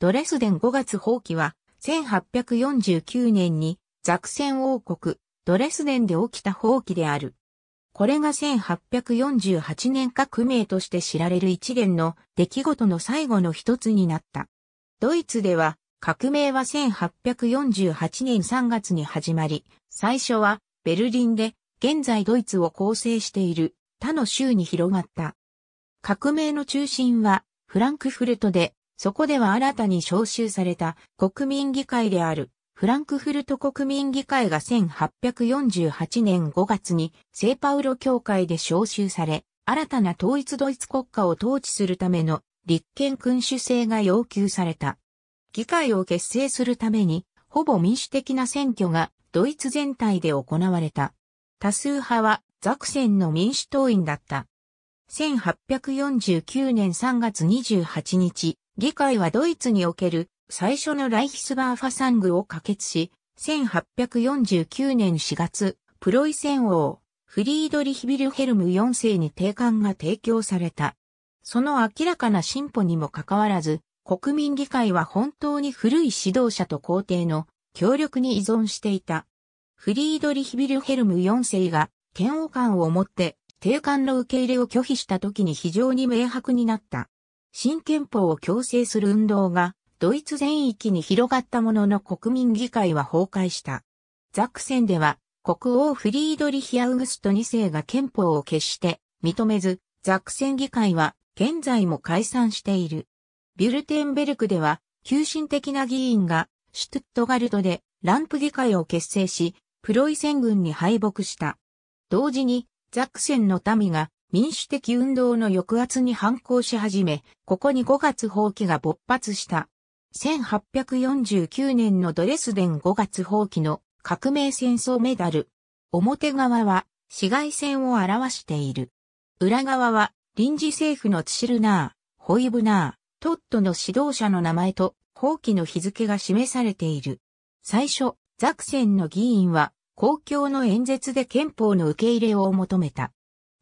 ドレスデン5月放棄は、1849年にザクセン王国、ドレスデンで起きた放棄である。これが1848年革命として知られる一連の出来事の最後の一つになった。ドイツでは、革命は1848年3月に始まり、最初はベルリンで現在ドイツを構成している他の州に広がった。革命の中心はフランクフルトでそこでは新たに招集された国民議会であるフランクフルト国民議会が1848年5月にセーパウロ教会で招集され、新たな統一ドイツ国家を統治するための立憲君主制が要求された。議会を結成するために、ほぼ民主的な選挙がドイツ全体で行われた。多数派はザクセンの民主党員だった。1849年3月28日、議会はドイツにおける最初のライヒスバーファサングを可決し、1849年4月、プロイセン王、フリードリヒビルヘルム4世に定款が提供された。その明らかな進歩にもかかわらず、国民議会は本当に古い指導者と皇帝の協力に依存していた。フリードリヒビルヘルム4世が嫌悪感を持って定款の受け入れを拒否した時に非常に明白になった。新憲法を強制する運動がドイツ全域に広がったものの国民議会は崩壊した。ザクセンでは国王フリードリヒ・アウグスト2世が憲法を決して認めず、ザクセン議会は現在も解散している。ビュルテンベルクでは、急進的な議員がシュトゥットガルトでランプ議会を結成し、プロイセン軍に敗北した。同時に、ザクセンの民が民主的運動の抑圧に反抗し始め、ここに5月放棄が勃発した。1849年のドレスデン5月放棄の革命戦争メダル。表側は市街戦を表している。裏側は臨時政府のツシルナー、ホイブナー、トットの指導者の名前と放棄の日付が示されている。最初、ザクセンの議員は公共の演説で憲法の受け入れを求めた。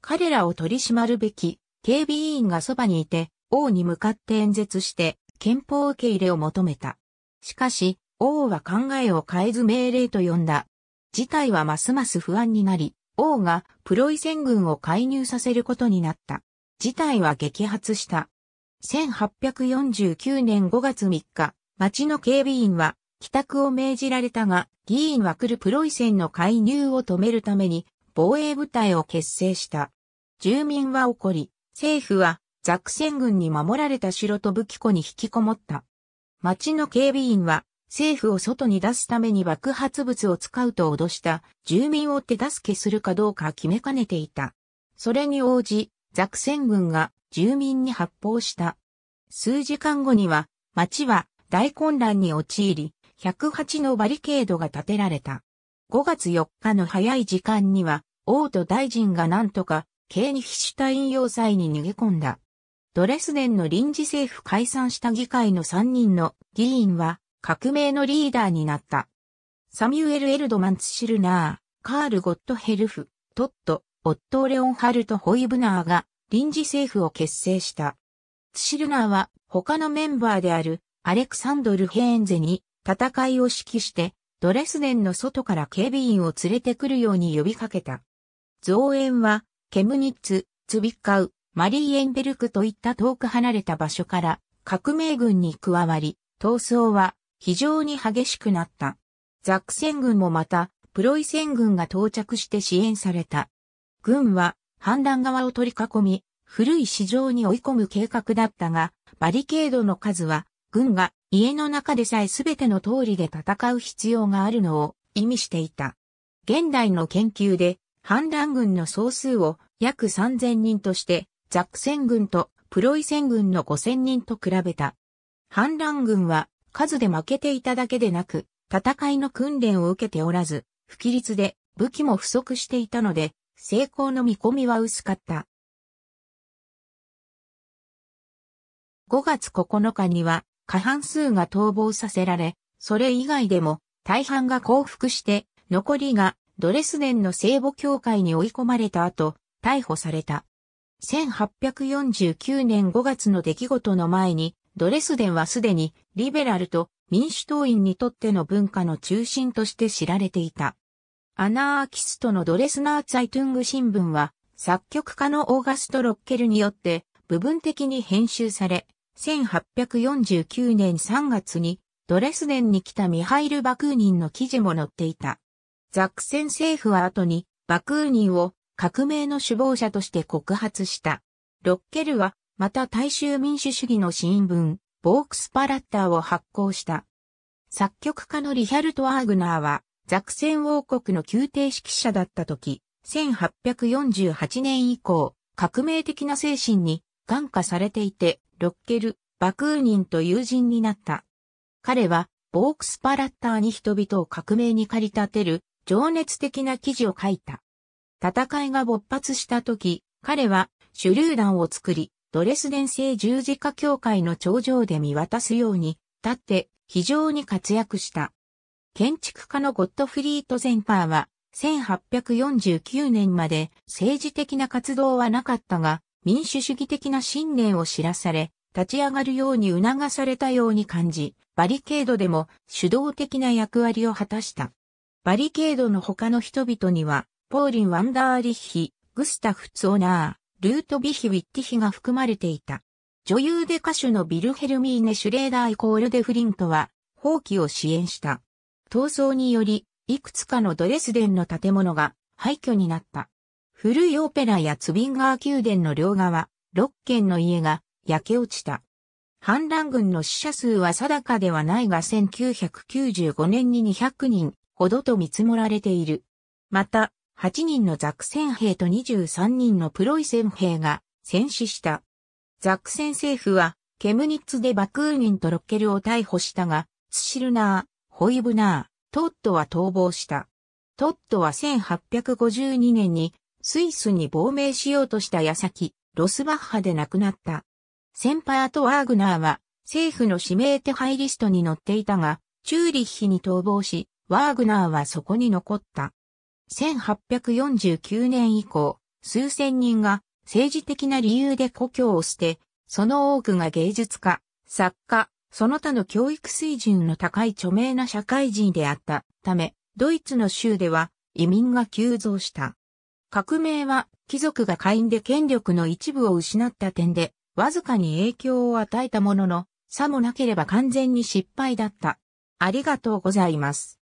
彼らを取り締まるべき警備委員がそばにいて、王に向かって演説して憲法受け入れを求めた。しかし、王は考えを変えず命令と呼んだ。事態はますます不安になり、王がプロイセン軍を介入させることになった。事態は激発した。1849年5月3日、町の警備員は帰宅を命じられたが、議員は来るプロイセンの介入を止めるために防衛部隊を結成した。住民は怒り、政府はザクセン軍に守られた城と武器庫に引きこもった。町の警備員は政府を外に出すために爆発物を使うと脅した住民を手助けするかどうか決めかねていた。それに応じ、ザクセン軍が住民に発砲した。数時間後には町は大混乱に陥り、108のバリケードが建てられた。5月4日の早い時間には、王と大臣が何とかケーニヒシュタイン要塞に逃げ込んだ。ドレスデンの臨時政府解散した議会の3人の議員は革命のリーダーになった。サミュエル・エルドマンツ・シルナー、カール・ゴット・ヘルフ、トット、オットー・レオンハルト・ホイブナーが臨時政府を結成した。ツシルナーは他のメンバーであるアレクサンドル・ヘーンゼに戦いを指揮してドレスデンの外から警備員を連れてくるように呼びかけた。増援はケムニッツ、ツビッカウ、マリーエンベルクといった遠く離れた場所から革命軍に加わり、闘争は非常に激しくなった。ザクセン軍もまた、プロイセン軍が到着して支援された。軍は反乱側を取り囲み、古い市場に追い込む計画だったが、バリケードの数は、軍が家の中でさえ全ての通りで戦う必要があるのを意味していた。現代の研究で、反乱軍の総数を約3000人として、ザクセン軍とプロイセン軍の5000人と比べた。反乱軍は数で負けていただけでなく、戦いの訓練を受けておらず、不規律で武器も不足していたので、成功の見込みは薄かった。5月9日には過半数が逃亡させられ、それ以外でも大半が降伏して、残りがドレスデンの聖母教会に追い込まれた後、逮捕された。1849年5月の出来事の前に、ドレスデンはすでにリベラルと民主党員にとっての文化の中心として知られていた。アナーキストのドレスナーツァイトゥング新聞は、作曲家のオーガスト・ロッケルによって部分的に編集され、1849年3月にドレスデンに来たミハイル・バクーニンの記事も載っていた。ザクセン政府は後にバクーニンを革命の首謀者として告発した。ロッケルはまた大衆民主主義の新聞、ボークスパラッターを発行した。作曲家のリヒャルト・アーグナーは、ザクセン王国の宮廷指揮者だった時、1848年以降、革命的な精神に感化されていて、ロッケル、バクーニンと友人になった。彼は、ボークスパラッターに人々を革命に駆り立てる情熱的な記事を書いた。戦いが勃発した時、彼は手榴弾を作り、ドレスデン製十字架協会の頂上で見渡すように、立って非常に活躍した。建築家のゴットフリート・ゼンパーは、1849年まで政治的な活動はなかったが、民主主義的な信念を知らされ、立ち上がるように促されたように感じ、バリケードでも主導的な役割を果たした。バリケードの他の人々には、ポーリン・ワンダーリッヒ、グスタフ・ツオナー、ルート・ビヒ・ウィッティヒが含まれていた。女優で歌手のビルヘルミーネ・シュレーダーイコールデ・フリントは、放棄を支援した。闘争により、いくつかのドレスデンの建物が廃墟になった。古いオペラやツビンガー宮殿の両側、6軒の家が焼け落ちた。反乱軍の死者数は定かではないが1995年に200人ほどと見積もられている。また、8人のザクセン兵と23人のプロイセン兵が戦死した。ザクセン政府は、ケムニッツでバクーニンとロッケルを逮捕したが、ツシルナー、ホイブナー、トットは逃亡した。トットは1852年にスイスに亡命しようとした矢先、ロスバッハで亡くなった。先輩アトワーグナーは政府の指名手配リストに載っていたが、チューリッヒに逃亡し、ワーグナーはそこに残った。1849年以降、数千人が政治的な理由で故郷を捨て、その多くが芸術家、作家、その他の教育水準の高い著名な社会人であったため、ドイツの州では移民が急増した。革命は貴族が下院で権力の一部を失った点で、わずかに影響を与えたものの、さもなければ完全に失敗だった。ありがとうございます。